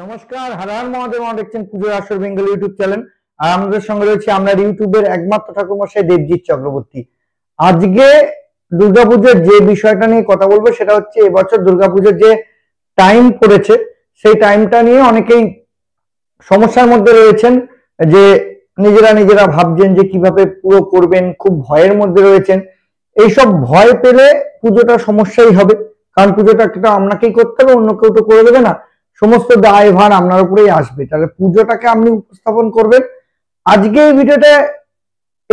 নমস্কার হারার মহাদেব মহা দেখছেন পুজোর আসর বেঙ্গল ইউটিউব চ্যানেল আর আমাদের সঙ্গে রয়েছে আমরা ইউটিউবের একমাত্র ঠাকুরমশাই দেবজিৎ চক্রবর্তী আজকে দুর্গাপুজোর যে বিষয়টা নিয়ে কথা বলবো সেটা হচ্ছে এবছর দুর্গাপুজোর যে টাইম পড়েছে সেই টাইমটা নিয়ে অনেকেই সমস্যার মধ্যে রয়েছেন যে নিজেরা নিজেরা ভাবছেন যে কিভাবে পুরো করবেন খুব ভয়ের মধ্যে রয়েছেন এইসব ভয় পেলে পুজোটা সমস্যাই হবে কারণ পুজোটা একটা আপনাকেই করতে হবে অন্য কেউ তো করে দেবে না সমস্ত দায়ভার আপনার উপরেই আসবে তাহলে পুজোটাকে আপনি উপস্থাপন করবেন আজকে এই ভিডিওটা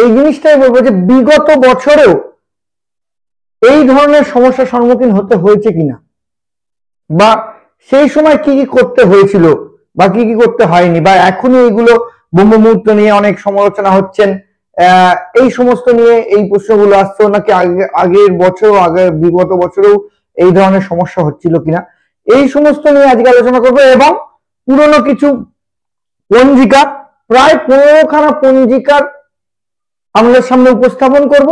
এই জিনিসটাই বলবো যে বিগত বছরেও এই ধরনের সমস্যার সম্মুখীন হতে হয়েছে কিনা বা সেই সময় কি কি করতে হয়েছিল বা কি কি করতে হয়নি বা এখনই এইগুলো ব্রহ্মমুহূর্ত নিয়ে অনেক সমালোচনা হচ্ছেন এই সমস্ত নিয়ে এই প্রশ্নগুলো আসছে নাকি আগে আগের বছর আগে বিগত বছরেও এই ধরনের সমস্যা হচ্ছিল কিনা এই সমস্ত নিয়ে আজকে আলোচনা করবো এবং পুরনো কিছু পঞ্জিকা প্রায় পনেরোখানা পঞ্জিকার আমাদের সামনে উপস্থাপন করব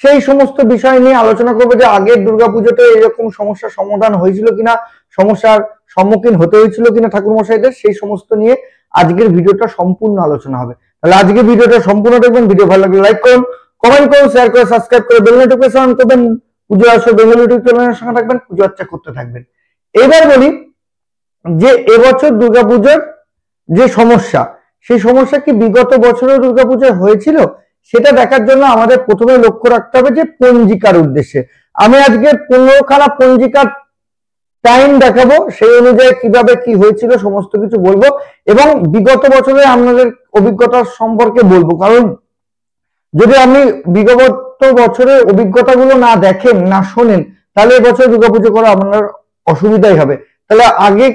সেই সমস্ত বিষয় নিয়ে আলোচনা করবো যে আগের দুর্গাপুজোতে এরকম সমস্যার সমাধান হয়েছিল কিনা সমস্যার সম্মুখীন হতে হয়েছিল কিনা ঠাকুর মশাইদের সেই সমস্ত নিয়ে আজকের ভিডিওটা সম্পূর্ণ আলোচনা হবে তাহলে আজকে ভিডিওটা সম্পূর্ণ দেখবেন ভিডিও ভালো লাগলে লাইক করুন কমেন্ট করুন শেয়ার করে সাবস্ক্রাইব করে বেল নোটিফিকেশন করবেন পুজো আসবে বেঙ্গল ইউটিউব সঙ্গে থাকবেন পুজো আচ্ছা করতে থাকবেন এবার বলি যে এবছর দুর্গাপুজোর যে সমস্যা সেই সমস্যা কি বিগত বছরেও দুর্গাপুজোয় হয়েছিল সেটা দেখার জন্য আমাদের প্রথমে লক্ষ্য রাখতে হবে যে পঞ্জিকার উদ্দেশ্যে আমি আজকে খানা পঞ্জিকার টাইম দেখাবো সেই অনুযায়ী কিভাবে কি হয়েছিল সমস্ত কিছু বলবো এবং বিগত বছরে আপনাদের অভিজ্ঞতা সম্পর্কে বলবো কারণ যদি আপনি বিগত বছরের অভিজ্ঞতাগুলো না দেখেন না শোনেন তাহলে এবছর দুর্গাপুজো করা আপনার অসুবিধাই হবে তাহলে আগে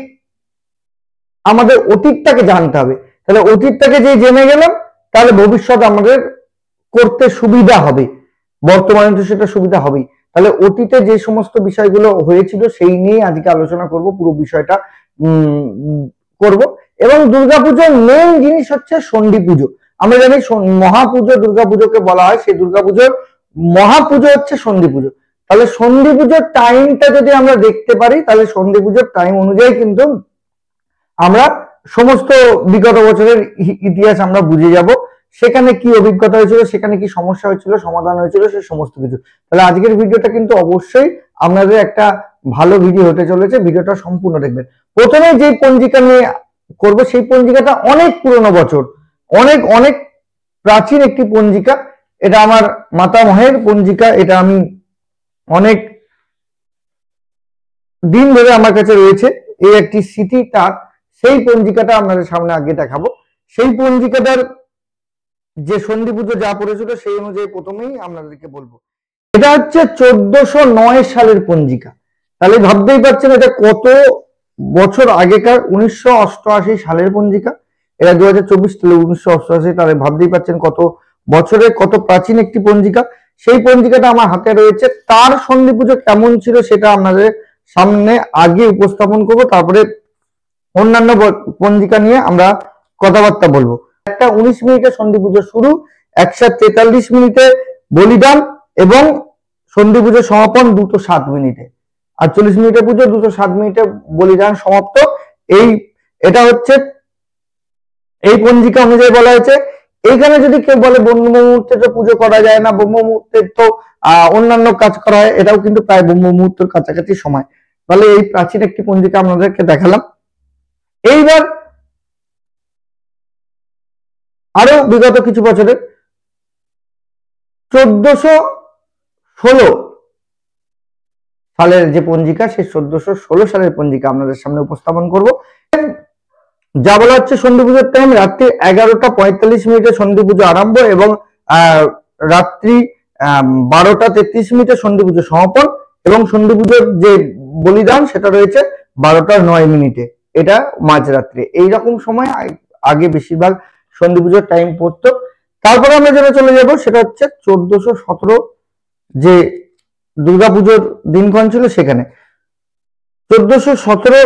আমাদের অতীতটাকে জানতে হবে তাহলে অতীতটাকে যে জেনে গেলাম তাহলে ভবিষ্যৎ আমাদের করতে সুবিধা হবে বর্তমানে তো সেটা সুবিধা হবেই তাহলে অতীতে যে সমস্ত বিষয়গুলো হয়েছিল সেই নিয়ে আজকে আলোচনা করব পুরো বিষয়টা করব এবং দুর্গাপুজোর মেন জিনিস হচ্ছে সন্ধি পুজো আমরা জানি মহাপুজো দুর্গাপুজোকে বলা হয় সেই দুর্গাপুজোর মহাপুজো হচ্ছে সন্ধি পুজো তাহলে সন্ধি পুজোর টাইমটা যদি আমরা দেখতে পারি তাহলে সন্ধি পুজোর টাইম অনুযায়ী কিন্তু আমরা সমস্ত বিগত বছরের ইতিহাস আমরা বুঝে যাব সেখানে কি অভিজ্ঞতা হয়েছিল সেখানে কি সমস্যা হয়েছিল সমাধান হয়েছিল সে সমস্ত কিছু তাহলে আজকের ভিডিওটা কিন্তু অবশ্যই আপনাদের একটা ভালো ভিডিও হতে চলেছে ভিডিওটা সম্পূর্ণ দেখবেন প্রথমে যে পঞ্জিকা নিয়ে করব সেই পঞ্জিকাটা অনেক পুরনো বছর অনেক অনেক প্রাচীন একটি পঞ্জিকা এটা আমার মাতামহের পঞ্জিকা এটা আমি অনেক দিন ধরে আমার কাছে রয়েছে এই একটি সিটি তার সেই পঞ্জিকাটা আপনাদের সামনে আগে দেখাবো সেই পঞ্জিকাটার যে সন্ধি পুজো যা পড়েছিল সেই অনুযায়ী প্রথমেই আপনাদেরকে বলবো এটা হচ্ছে চোদ্দশো নয় সালের পঞ্জিকা তাহলে ভাবতেই পারছেন এটা কত বছর আগেকার উনিশশো সালের পঞ্জিকা এটা দু হাজার চব্বিশ তাহলে উনিশশো অষ্টআশি তাহলে ভাবতেই পারছেন কত বছরে কত প্রাচীন একটি পঞ্জিকা সেই পঞ্জিকাটা আমার হাতে রয়েছে তার সন্ধি পুজো কেমন ছিল সেটা আপনাদের সামনে আগে উপস্থাপন করব তারপরে অন্যান্য পঞ্জিকা নিয়ে আমরা কথাবার্তা বলবো একটা উনিশ মিনিটে সন্ধি পুজো শুরু একশো তেতাল্লিশ মিনিটে বলিদান এবং সন্ধি পুজো সমাপন দুটো সাত মিনিটে আটচল্লিশ মিনিটে পুজো দুটো সাত মিনিটে বলিদান সমাপ্ত এই এটা হচ্ছে এই পঞ্জিকা অনুযায়ী বলা হয়েছে এইখানে যদি কেউ বলে ব্রহ্ম মুহূর্তে তো পুজো করা যায় না ব্রহ্ম মুহূর্তে তো অন্যান্য কাজ করা হয় এটাও কিন্তু প্রায় ব্রহ্ম মুহূর্তের কাছাকাছি সময় তাহলে এই প্রাচীন একটি পঞ্জিকা আপনাদেরকে দেখালাম এইবার আরো বিগত কিছু বছরে চোদ্দশো ষোলো সালের যে পঞ্জিকা সেই চোদ্দশো ষোলো সালের পঞ্জিকা আপনাদের সামনে উপস্থাপন করব যা বলা হচ্ছে সন্ধি পুজোর টাইম রাত্রি এগারোটা পঁয়তাল্লিশ মিনিটে সন্ধি পুজো আরম্ভ এবং রাত্রি বারোটা তেত্রিশ মিনিটে সন্ধি পুজো সমাপন এবং সন্ধি পুজোর যে বলিদান সেটা রয়েছে বারোটা নয় মিনিটে এটা মাঝরাত্রি এইরকম সময় আগে বেশিরভাগ সন্ধি পুজোর টাইম পড়তো তারপরে আমরা যেটা চলে যাব সেটা হচ্ছে চোদ্দশো সতেরো যে দুর্গাপুজোর দিনক্ষণ ছিল সেখানে চোদ্দশো সতেরো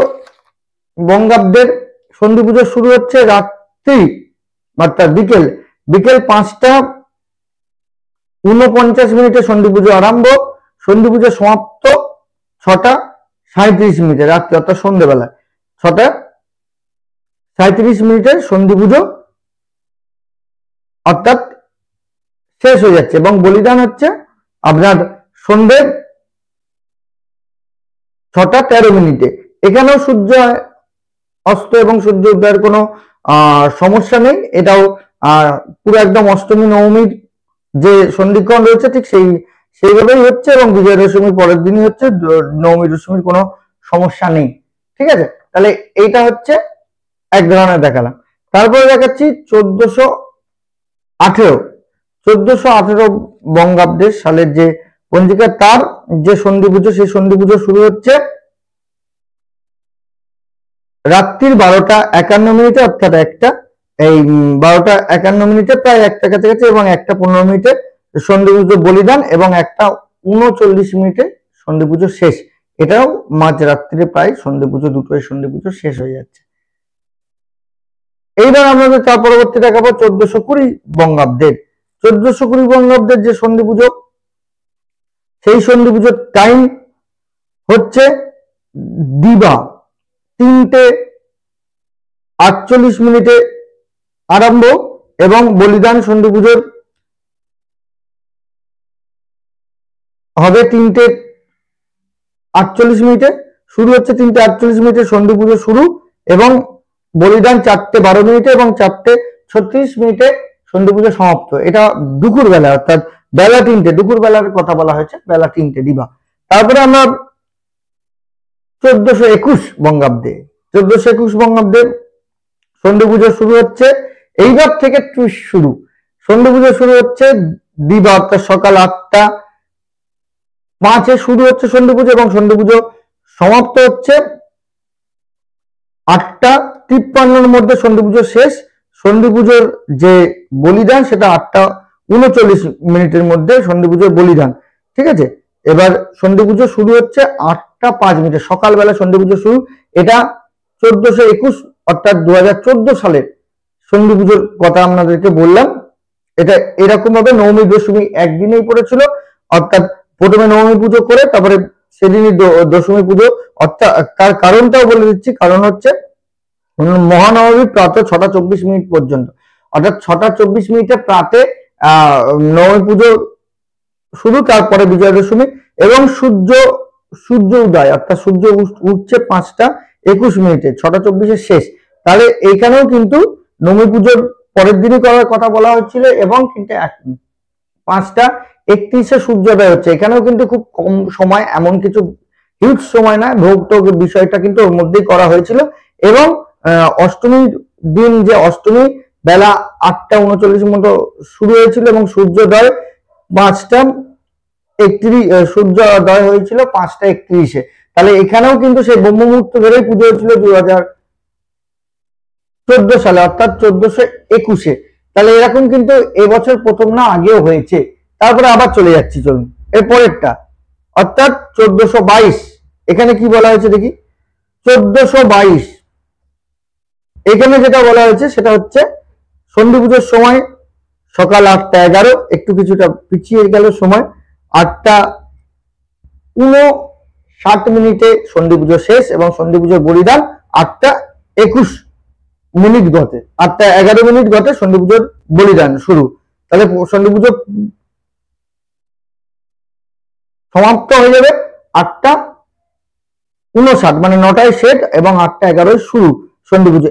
বঙ্গাব্দের সন্ধি পুজো শুরু হচ্ছে রাত্রি অর্থাৎ বিকেল বিকেল পাঁচটা উনপঞ্চাশ মিনিটে সন্ধি পুজো আরম্ভ সন্ধি পুজো সমাপ্ত ছটা সাঁত্রিশ মিনিটে রাত্রি অর্থাৎ সন্ধ্যেবেলা ছটা সাঁত্রিশ মিনিটে সন্ধি পুজো অর্থাৎ শেষ হয়ে যাচ্ছে এবং বলিদান হচ্ছে আপনার সন্ধ্যে ছটা তেরো মিনিটে এখানেও সূর্য অস্ত এবং সূর্য উদয়ের কোনো সমস্যা নেই এটাও পুরো একদম অষ্টমী নবমীর যে সন্ধিক্ষণ রয়েছে ঠিক সেই সেইভাবেই হচ্ছে এবং বিজয় দশমীর পরের দিনই হচ্ছে নবমী দশমীর কোনো সমস্যা নেই ঠিক আছে তাহলে এইটা হচ্ছে এক ধরনের দেখালাম তারপরে দেখাচ্ছি চোদ্দশো আঠেরো চোদ্দশো আঠেরো বঙ্গাব্দের সালের যে পঞ্জিকা তার যে সন্ধি পুজো সেই সন্ধি পুজো শুরু হচ্ছে রাত্রির বারোটা একান্ন মিনিটে অর্থাৎ একটা এই বারোটা একান্ন মিনিটে প্রায় একটা কাছাকাছি এবং একটা পনেরো মিনিটে সন্ধে পুজো বলিদান এবং একটা উনচল্লিশ মিনিটে সন্ধে পুজো শেষ এটাও মাঝ রাত্রিরে প্রায় সন্ধে পুজো দুটোই সন্ধে পুজো শেষ হয়ে যাচ্ছে এইবার আমাদের তার পরবর্তী দেখাবো চোদ্দশো কুড়ি বঙ্গাব্দের চোদ্দশো কুড়ি বঙ্গাব্দের যে সন্ধি পুজো সেই সন্ধি পুজোর টাইম হচ্ছে দিবা তিনটে আটচল্লিশ মিনিটে আরম্ভ এবং বলিদান সন্ধি পুজোর হবে তিনটে আটচল্লিশ মিনিটে শুরু হচ্ছে তিনটে আটচল্লিশ মিনিটে সন্ধি পুজো শুরু এবং বলিদান চারটে বারো মিনিটে এবং চারটে ছত্রিশ মিনিটে সন্ধি পুজো সমাপ্ত এটা দুপুর বেলা অর্থাৎ বেলা তিনটে দুপুর বেলার কথা বলা হয়েছে বেলা তিনটে দিবা তারপরে আমরা চোদ্দশো একুশ বঙ্গাব্দে চোদ্দশো একুশ বঙ্গাব্দে সন্ধি পুজো শুরু হচ্ছে এইবার থেকে টুইস শুরু সন্ধি পুজো শুরু হচ্ছে দিবা অর্থাৎ সকাল আটটা পাঁচে শুরু হচ্ছে সন্ধি পুজো এবং সন্ধি পুজো সমাপ্ত হচ্ছে আটটা তিপ্পান্নর মধ্যে সন্ধি পুজো শেষ সন্ধি পুজোর যে বলিদান সেটা আটটা উনচল্লিশ মিনিটের মধ্যে সন্ধি পুজোর বলিদান ঠিক আছে এবার সন্ধি পুজো শুরু হচ্ছে আটটা পাঁচ মিনিটে সকালবেলা সন্ধি পুজো শুরু এটা চোদ্দশো একুশ অর্থাৎ দু হাজার সালের সন্ধি পুজোর কথা আপনাদেরকে বললাম এটা এরকম ভাবে নবমী দশমী একদিনেই পড়েছিল অর্থাৎ প্রথমে নবমী পুজো করে তারপরে সেদিনই দশমী পুজো অর্থাৎ তার কারণটাও বলে দিচ্ছি কারণ হচ্ছে মহানবমী প্রাত ছটা চব্বিশ মিনিট পর্যন্ত অর্থাৎ ছটা চব্বিশ মিনিটে প্রাতে আহ নবমী পুজো শুরু তারপরে বিজয়া দশমী এবং সূর্য সূর্য উদয় অর্থাৎ সূর্য উঠছে পাঁচটা একুশ মিনিটে ছটা চব্বিশের শেষ তাহলে এইখানেও কিন্তু নবমী পুজোর পরের দিনই করার কথা বলা হচ্ছিল এবং কিন্তু পাঁচটা একত্রিশে সূর্যোদয় হচ্ছে এখানেও কিন্তু খুব কম সময় এমন কিছু হিউজ সময় না ভোগ টোগ বিষয়টা কিন্তু ওর মধ্যেই করা হয়েছিল এবং অষ্টমী দিন যে অষ্টমী বেলা আটটা উনচল্লিশ মতো শুরু হয়েছিল এবং সূর্যোদয় পাঁচটা একত্রিশ সূর্যোদয় হয়েছিল পাঁচটা একত্রিশে তাহলে এখানেও কিন্তু সেই মুহূর্ত ধরেই পুজো হয়েছিল দু হাজার চোদ্দ সালে অর্থাৎ চোদ্দশো একুশে তাহলে এরকম কিন্তু এবছর প্রথম না আগেও হয়েছে তারপরে আবার চলে যাচ্ছি চলুন এরপরেরটা অর্থাৎ চোদ্দশো বাইশ এখানে কি বলা হয়েছে দেখি চোদ্দশো বাইশ এখানে যেটা বলা হয়েছে সেটা হচ্ছে সন্ধি পুজোর সময় সকাল আটটা এগারো একটু কিছুটা পিছিয়ে গেল সময় আটটা উনো ষাট মিনিটে সন্ধি পুজো শেষ এবং সন্ধি পুজোর বলিদান আটটা একুশ মিনিট গতে আটটা এগারো মিনিট ঘটে সন্ধি পুজোর বলিদান শুরু তাহলে সন্ধি পুজো সমাপ্ত হয়ে যাবে আটটা উনষাট মানে নটায় শেষ এবং আটটা এগারোয় শুরু সন্ধি পুজো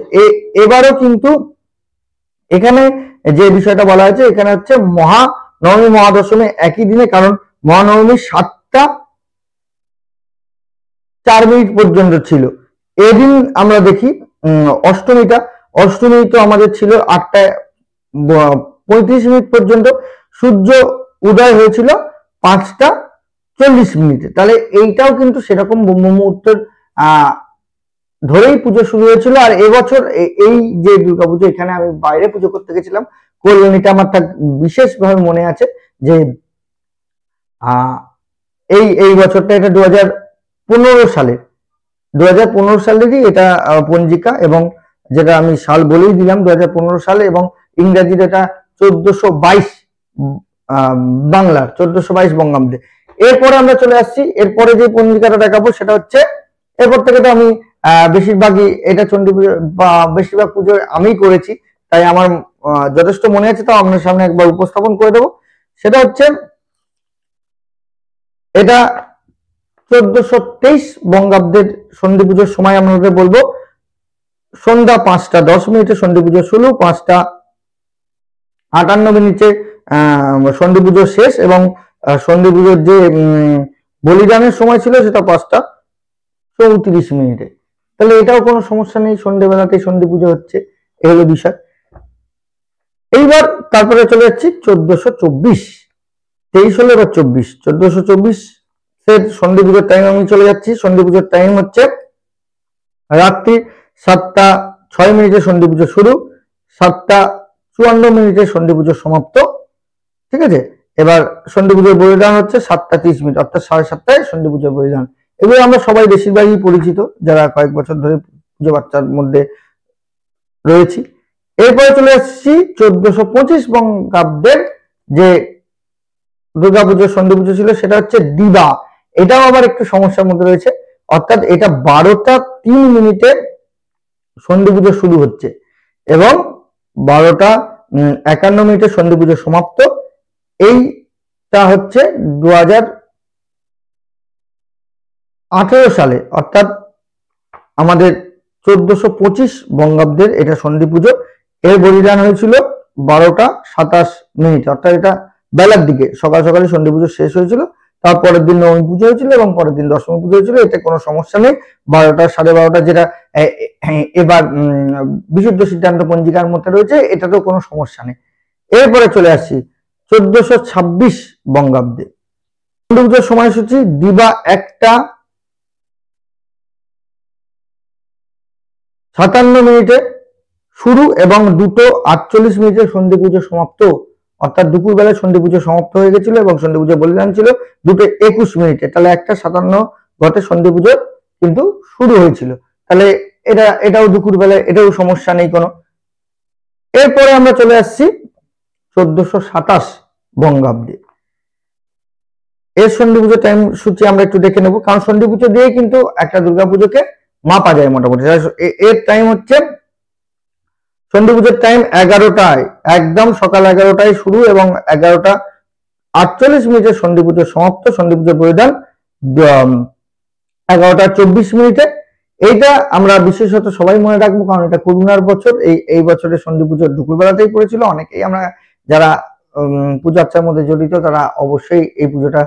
এবারও কিন্তু এখানে যে বিষয়টা বলা হয়েছে এখানে হচ্ছে মহানবমী মহাদশমী একই দিনে কারণ মহানবমী সাতটা চার মিনিট পর্যন্ত ছিল এদিন আমরা দেখি অষ্টমীটা অষ্টমী তো আমাদের ছিল আটটায় পঁয়ত্রিশ মিনিট পর্যন্ত সূর্য উদয় হয়েছিল পাঁচটা চল্লিশ মিনিটে তাহলে এইটাও কিন্তু সেরকম ব্রহ্ম মুহূর্তের আহ ধরেই পুজো শুরু হয়েছিল আর এবছর এই যে দুর্গাপুজো এখানে আমি বাইরে পুজো করতে গেছিলাম কল্যাণীটা আমার তার বিশেষভাবে মনে আছে যে এই এই বছরটা এটা দু সালে দু হাজার পনেরো সালেরই এটা পঞ্জিকা এবং যেটা আমি সাল বলেই দিলাম দু হাজার পনেরো সালে এবং ইংরাজির এটা চোদ্দশো বাইশ বাংলার চোদ্দশো বাইশ বঙ্গাব্দে এরপরে আমরা চলে আসছি এরপরে যে পঞ্জিকাটা দেখাবো সেটা হচ্ছে এরপর থেকে তো আমি বেশিরভাগই এটা চণ্ডী পুজো বেশিরভাগ পুজো আমি করেছি তাই আমার যথেষ্ট মনে আছে তাও আপনার সামনে একবার উপস্থাপন করে দেবো সেটা হচ্ছে এটা চোদ্দশো তেইশ বঙ্গাব্দের সন্ধি পুজোর সময় আপনাদের বলবো সন্ধ্যা পাঁচটা দশ মিনিটে সন্ধি পুজো শুরু পাঁচটা আটান্ন মিনিটে সন্ধি পুজো শেষ এবং সন্ধি পুজোর যে বলিদানের সময় ছিল সেটা পাঁচটা চৌত্রিশ মিনিটে তাহলে এটাও কোনো সমস্যা নেই বেলাতে সন্ধে পুজো হচ্ছে এ হলো বিষয় এইবার তারপরে চলে যাচ্ছি চোদ্দশো চব্বিশ তেইশ হলো এবার চব্বিশ চোদ্দশো চব্বিশ ফের সন্ধে পুজোর টাইম আমি চলে যাচ্ছি সন্ধে পুজোর টাইম হচ্ছে রাত্রি সাতটা ছয় মিনিটে সন্ধে পুজো শুরু সাতটা চুয়ান্ন মিনিটে সন্ধে পুজো সমাপ্ত ঠিক আছে এবার সন্ধে পুজোর বলিদান হচ্ছে সাতটা তিরিশ মিনিট অর্থাৎ সাড়ে সাতটায় সন্ধে পুজোর বলিদান এগুলো আমরা সবাই বেশিরভাগই পরিচিত যারা কয়েক বছর ধরে পুজো বার্তার মধ্যে রয়েছি এরপরে চলে আসছি চোদ্দশো পঁচিশ বঙ্গাব্দের যে দুর্গাপুজো সন্ধ্যা পুজো ছিল সেটা হচ্ছে দিবা এটাও আবার একটু সমস্যার মধ্যে রয়েছে অর্থাৎ এটা বারোটা তিন মিনিটে সন্ধ্যা পুজো শুরু হচ্ছে এবং বারোটা একান্ন মিনিটে সন্ধ্যা পুজো সমাপ্ত এইটা হচ্ছে দু হাজার আঠেরো সালে অর্থাৎ আমাদের চোদ্দশো পঁচিশ বঙ্গাব্দের এটা সন্ধি পুজো এর বলিদান হয়েছিল বারোটা সাতাশ মিনিট অর্থাৎ এটা বেলার দিকে সকাল সকালে সন্ধি পুজো শেষ হয়েছিল তারপরের দিন নবমী পুজো হয়েছিল এবং পরের দিন দশমী পুজো হয়েছিল এতে কোনো সমস্যা নেই বারোটা সাড়ে বারোটা যেটা এবার বিশুদ্ধ সিদ্ধান্ত পঞ্জিকার মধ্যে রয়েছে এটাতেও কোনো সমস্যা নেই এরপরে চলে আসছি চোদ্দশো ছাব্বিশ বঙ্গাব্দে সময়সূচি দিবা একটা সাতান্ন মিনিটে শুরু এবং দুটো আটচল্লিশ মিনিটে সন্ধি পুজো সমাপ্ত অর্থাৎ দুপুরবেলায় সন্ধি পুজো সমাপ্ত হয়ে গেছিল এবং সন্ধি পুজো বলিদান ছিল দুটো একুশ মিনিটে তাহলে একটা সাতান্ন ঘটে সন্ধি পুজো কিন্তু শুরু হয়েছিল তাহলে এটা এটাও দুপুরবেলায় এটাও সমস্যা নেই কোনো এরপরে আমরা চলে আসছি চোদ্দশো সাতাশ বঙ্গাব্দে এর সন্ধি পুজো টাইম সূচি আমরা একটু দেখে নেব কারণ সন্ধি পুজো দিয়ে কিন্তু একটা দুর্গাপুজোকে মাপা যায় মোটামুটি এর টাইম হচ্ছে চণ্ডী পুজোর টাইম এগারোটায় একদম সকাল এগারোটায় শুরু এবং এগারোটা আটচল্লিশ মিনিটে সন্ধি পুজো সমাপ্ত সন্ধি পুজোর পরিধান এগারোটা চব্বিশ মিনিটে এইটা আমরা বিশেষত সবাই মনে রাখবো কারণ এটা করুণার বছর এই এই বছরের সন্ধি পুজো দুপুরবেলাতেই পড়েছিল অনেকেই আমরা যারা পূজার্চার মধ্যে জড়িত তারা অবশ্যই এই পুজোটা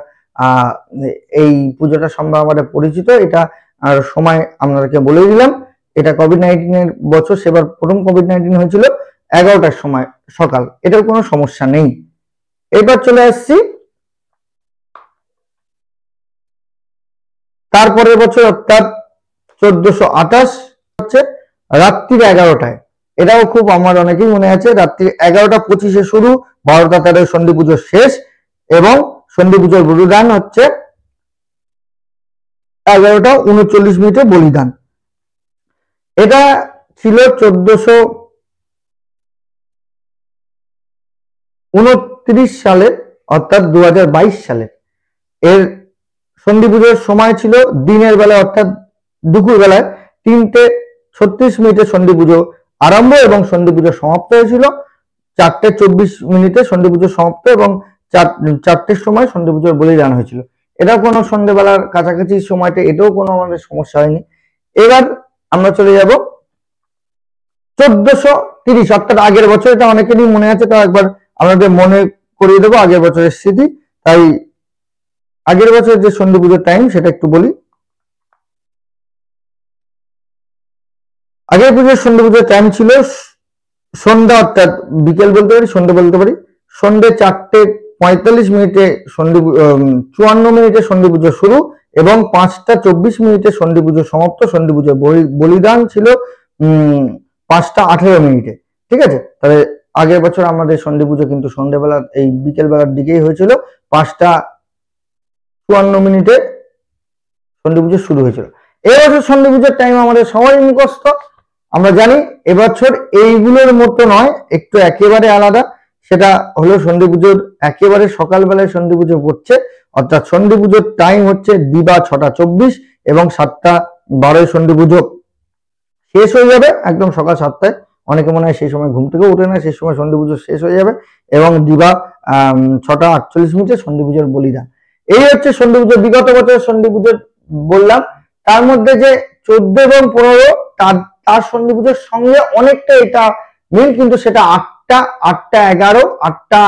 এই পুজোটা সম্ভব আমাদের পরিচিত এটা আর সময় আপনাদেরকে বলে দিলাম এটা কোভিড নাইন্টিনের বছর সেবার প্রথম কোভিড নাইন্টিন হয়েছিল এগারোটার সময় সকাল এটার কোনো সমস্যা নেই এবার চলে আসছি তারপরের বছর অর্থাৎ চোদ্দশো আঠাশ হচ্ছে রাত্রির এগারোটায় এটাও খুব আমার অনেকেই মনে আছে রাত্রি এগারোটা পঁচিশে শুরু বারোটা তেরো সন্ধি পুজো শেষ এবং সন্ধি পুজোর গুরুদান হচ্ছে এগারোটা উনচল্লিশ মিনিটে বলিদান এটা ছিল চোদ্দশো উনত্রিশ সালের অর্থাৎ দু সালের এর সন্ধি পুজোর সময় ছিল দিনের বেলায় অর্থাৎ দুপুর বেলায় তিনটে ছত্রিশ মিনিটে সন্ধি পুজো আরম্ভ এবং সন্ধি পুজো সমাপ্ত হয়েছিল চারটে চব্বিশ মিনিটে সন্ধি পুজো সমাপ্ত এবং চার চারটের সময় সন্ধি পুজোর বলিদান হয়েছিল এটাও কোনো সন্ধ্যেবেলার কাছাকাছি সময়টা এটাও কোনো আমাদের সমস্যা হয়নি এবার আমরা চলে যাব চোদ্দশো তিরিশ অর্থাৎ আগের বছর এটা অনেকেরই মনে আছে তো একবার আমাদের মনে করিয়ে দেবো আগের বছরের স্মৃতি তাই আগের বছর যে সন্ধি পুজোর টাইম সেটা একটু বলি আগের পুজোর সন্ধি পুজোর টাইম ছিল সন্ধ্যা অর্থাৎ বিকেল বলতে পারি সন্ধ্যে বলতে পারি সন্ধ্যে চারটে পঁয়তাল্লিশ মিনিটে সন্ধি চুয়ান্ন মিনিটে সন্ধি পুজো শুরু এবং পাঁচটা চব্বিশ মিনিটে সন্ধি পুজো সমাপ্ত সন্ধি পুজোর বলিদান ছিল পাঁচটা আঠেরো মিনিটে ঠিক আছে তাহলে আগের বছর আমাদের সন্ধি পুজো কিন্তু সন্ধ্যেবেলা এই বিকেলবেলার দিকেই হয়েছিল পাঁচটা চুয়ান্ন মিনিটে সন্ধি পুজো শুরু হয়েছিল এবছর সন্ধি পুজোর টাইম আমাদের সবাই মুখস্থ আমরা জানি এবছর এইগুলোর মতো নয় একটু একেবারে আলাদা সেটা হলো সন্ধি পুজোর একেবারে সকালবেলায় সন্ধি পুজো করছে অর্থাৎ সন্ধি পুজোর টাইম হচ্ছে দিবা ছটা চব্বিশ এবং সাতটা বারোয় সন্ধি পুজো শেষ হয়ে যাবে একদম সকাল সাতটায় অনেকে মনে হয় সেই সময় ঘুম থেকে উঠে না সেই সময় সন্ধি পুজো শেষ হয়ে যাবে এবং দিবা ছটা আটচল্লিশ মিনিটে সন্ধি পুজোর বলিদান এই হচ্ছে সন্ধি পুজো বিগত বছর সন্ধি পুজোর বললাম তার মধ্যে যে চোদ্দ এবং পনেরো তার তার সন্ধি পুজোর সঙ্গে অনেকটা এটা মিল কিন্তু সেটা আট আটটা আটটা এগারো আটটা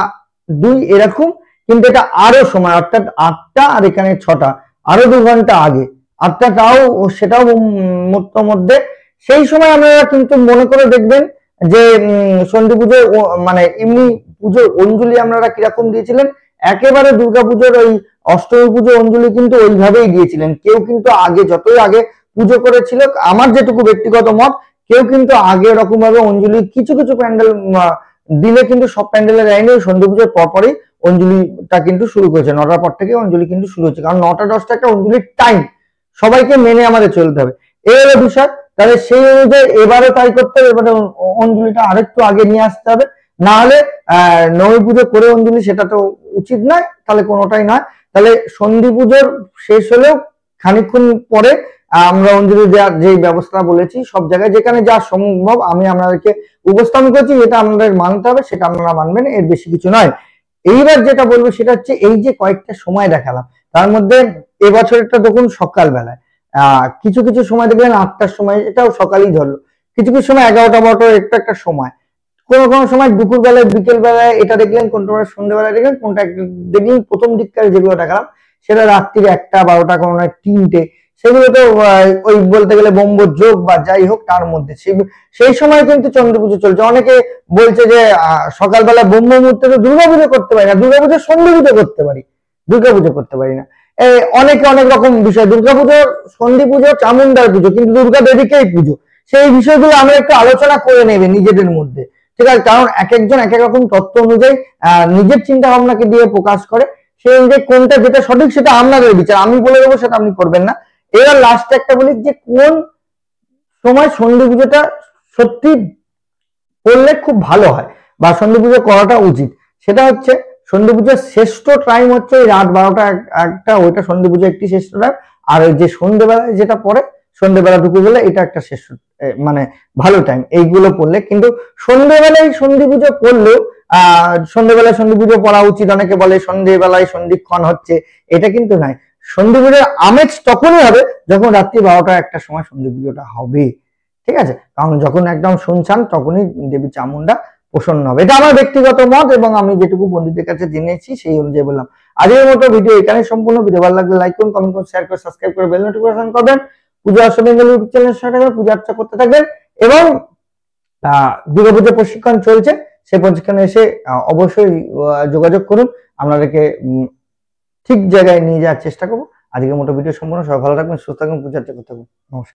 দুই এরকম কিন্তু এটা আরো সময় অর্থাৎ আটটা আর এখানে ছটা আরো দু ঘন্টা আগে আটটা তাও সেটাও মধ্যে সেই সময় আপনারা কিন্তু মনে করে দেখবেন যে সন্ধি পুজো মানে এমনি পুজোর অঞ্জলি আপনারা কিরকম দিয়েছিলেন একেবারে দুর্গাপুজোর ওই অষ্টমী পুজো অঞ্জলি কিন্তু ওইভাবেই দিয়েছিলেন কেউ কিন্তু আগে যতই আগে পুজো করেছিল আমার যেটুকু ব্যক্তিগত মত কেউ কিন্তু আগে এরকম ভাবে অঞ্জলি কিছু কিছু প্যান্ডেল দিলে কিন্তু সব প্যান্ডেলের লাইনে সন্ধ্যে পুজোর পরপরই অঞ্জলিটা কিন্তু শুরু করেছে নটার পর থেকে অঞ্জলি কিন্তু শুরু হচ্ছে কারণ নটা দশটা একটা অঞ্জলির টাইম সবাইকে মেনে আমাদের চলতে হবে এর বিষয় তাহলে সেই অনুযায়ী এবারও তাই করতে হবে এবারে অঞ্জলিটা আরেকটু আগে নিয়ে আসতে হবে না হলে নবী পুজো করে অঞ্জলি সেটা তো উচিত নয় তাহলে কোনোটাই নয় তাহলে সন্ধি পুজোর শেষ হলেও খানিক্ষণ পরে আমরা অঞ্জলি দেওয়ার যে ব্যবস্থা বলেছি সব জায়গায় যেখানে যা সম্ভব আমি আপনাদেরকে উপস্থাপন করছি যেটা আপনাদের মানতে হবে সেটা আপনারা মানবেন এর বেশি কিছু নয় এইবার যেটা বলবো সেটা হচ্ছে এই যে কয়েকটা সময় দেখালাম তার মধ্যে একটা দেখুন সকালবেলায় কিছু কিছু সময় দেখলেন আটটার সময় এটাও সকালই ধরলো কিছু কিছু সময় এগারোটা বারোটা একটা একটা সময় কোনো কোনো সময় দুপুর বেলায় বিকেল বেলায় এটা দেখলেন কোনটা সন্ধ্যেবেলায় দেখলেন কোনটা দেখলেন প্রথম দিককার যেগুলো দেখালাম সেটা রাত্রির একটা বারোটা কোনো নয় তিনটে সেগুলো তো ওই বলতে গেলে বোম্ব যোগ বা যাই হোক তার মধ্যে সেই সময় কিন্তু চন্দ্র পুজো চলছে অনেকে বলছে যে সকালবেলা ব্রহ্ম মুহূর্তে তো দুর্গা পুজো করতে পারি না দুর্গা পুজো পুজো করতে পারি দুর্গা পুজো করতে পারি না অনেকে অনেক রকম বিষয় দুর্গা পুজো সন্ধি পুজো চামুন্ডার পুজো কিন্তু দুর্গা দেবীকেই পুজো সেই বিষয়গুলো আমরা একটু আলোচনা করে নেবে নিজেদের মধ্যে ঠিক আছে কারণ এক একজন এক এক রকম তত্ত্ব অনুযায়ী নিজের চিন্তা ভাবনাকে দিয়ে প্রকাশ করে সেই অনুযায়ী কোনটা যেটা সঠিক সেটা আপনাদের বিচার আমি বলে দেবো সেটা আপনি করবেন না এবার লাস্টে একটা বলি যে কোন সময় সন্ধি পুজোটা সত্যি করলে খুব ভালো হয় বা সন্ধি পুজো করাটা উচিত সেটা হচ্ছে সন্ধি পুজোর শ্রেষ্ঠ টাইম হচ্ছে ওই রাত বারোটা একটা ওইটা সন্ধি পুজো একটি শ্রেষ্ঠ টাইম আর ওই যে সন্ধেবেলায় যেটা পরে সন্ধেবেলা ঢুকে গেলে এটা একটা শ্রেষ্ঠ মানে ভালো টাইম এইগুলো পড়লে কিন্তু সন্ধেবেলায় সন্ধি পুজো পড়লেও আহ সন্ধেবেলায় সন্ধি পুজো পড়া উচিত অনেকে বলে সন্ধেবেলায় সন্ধিক্ষণ হচ্ছে এটা কিন্তু নাই সন্ধি পুজোর আমেজ তখনই হবে যখন রাত্রি বারোটা একটা সময় সন্ধি পুজোটা হবে ঠিক আছে কারণ যখন একদম শুনছান তখনই দেবী চামুন্ডা প্রসন্ন হবে এটা আমার ব্যক্তিগত মত এবং আমি যেটুকু বন্ধুদের কাছে জেনেছি সেই অনুযায়ী বললাম আজকের মতো ভিডিও এখানে সম্পূর্ণ ভিডিও ভালো লাগলে লাইক করুন কমেন্ট করুন শেয়ার করে সাবস্ক্রাইব করে বেল নোটিফিকেশন করবেন পূজা অর্শ বেঙ্গল ইউটিউব চ্যানেল সঙ্গে পূজা অর্চা করতে থাকবেন এবং পুজো প্রশিক্ষণ চলছে সেই প্রশিক্ষণে এসে অবশ্যই যোগাযোগ করুন আপনাদেরকে ঠিক জায়গায় নিয়ে যাওয়ার চেষ্টা করবো আজকের মতো ভিডিও সম্পূর্ণ সবাই ভালো থাকবেন সুস্থ থাকবেন পূজার করতে থাকবেন নমস্কার